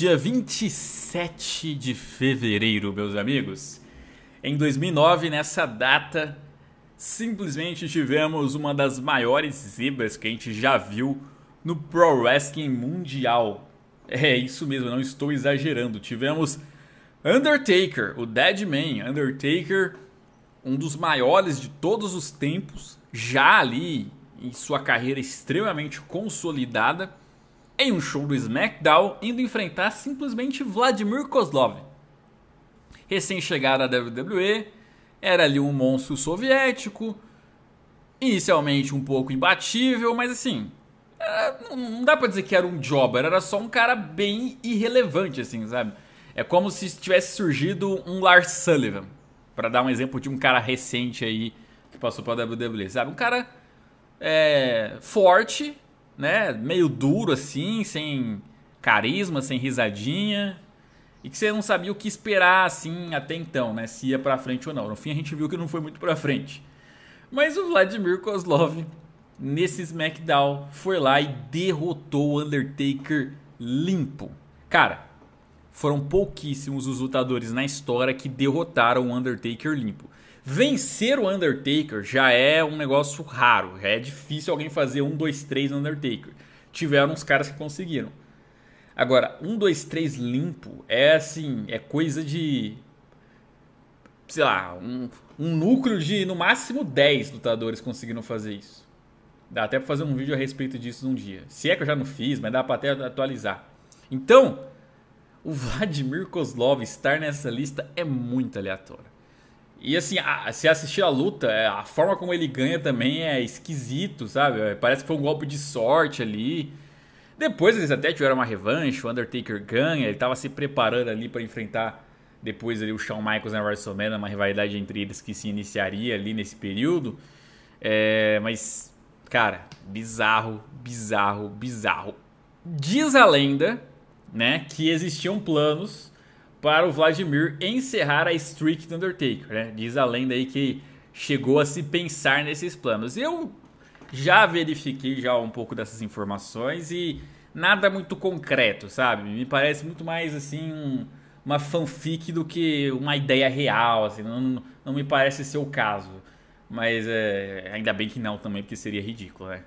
Dia 27 de fevereiro, meus amigos. Em 2009, nessa data, simplesmente tivemos uma das maiores zebras que a gente já viu no Pro Wrestling Mundial. É isso mesmo, não estou exagerando. Tivemos Undertaker, o Deadman, Undertaker, um dos maiores de todos os tempos, já ali em sua carreira extremamente consolidada em um show do SmackDown, indo enfrentar simplesmente Vladimir Kozlov. Recém-chegado à WWE, era ali um monstro soviético, inicialmente um pouco imbatível, mas assim, era, é, não dá pra dizer que era um jobber, era só um cara bem irrelevante, assim, sabe? É como se tivesse surgido um Lars Sullivan, para dar um exemplo de um cara recente aí que passou pra WWE, sabe? Um cara é, forte, né, meio duro assim, sem carisma, sem risadinha, e que você não sabia o que esperar assim até então, né, se ia para frente ou não. No fim a gente viu que não foi muito para frente. Mas o Vladimir Kozlov nesse SmackDown foi lá e derrotou o Undertaker limpo. Cara, foram pouquíssimos os lutadores na história que derrotaram o Undertaker limpo. Vencer o Undertaker já é um negócio raro, já é difícil alguém fazer um dois três Undertaker. Tiveram uns caras que conseguiram. Agora, um dois três limpo é assim, é coisa de. Sei lá, um, um núcleo de no máximo 10 lutadores conseguiram fazer isso. Dá até pra fazer um vídeo a respeito disso num dia. Se é que eu já não fiz, mas dá pra até atualizar. Então, o Vladimir Kozlov estar nessa lista é muito aleatório. E assim, a, se assistir a luta, é, a forma como ele ganha também é esquisito, sabe? É, parece que foi um golpe de sorte ali. Depois eles até tiveram uma revanche, o Undertaker ganha, ele estava se preparando ali para enfrentar depois ali o Shawn Michaels na WrestleMania, uma rivalidade entre eles que se iniciaria ali nesse período. É, mas, cara, bizarro, bizarro, bizarro. Diz a lenda né, que existiam planos para o Vladimir encerrar a streak do Undertaker. Né? Diz a lenda aí que chegou a se pensar nesses planos. Eu já verifiquei já um pouco dessas informações e nada muito concreto, sabe? Me parece muito mais assim um, uma fanfic do que uma ideia real, assim, não, não me parece ser o caso. Mas é, ainda bem que não também, porque seria ridículo, né?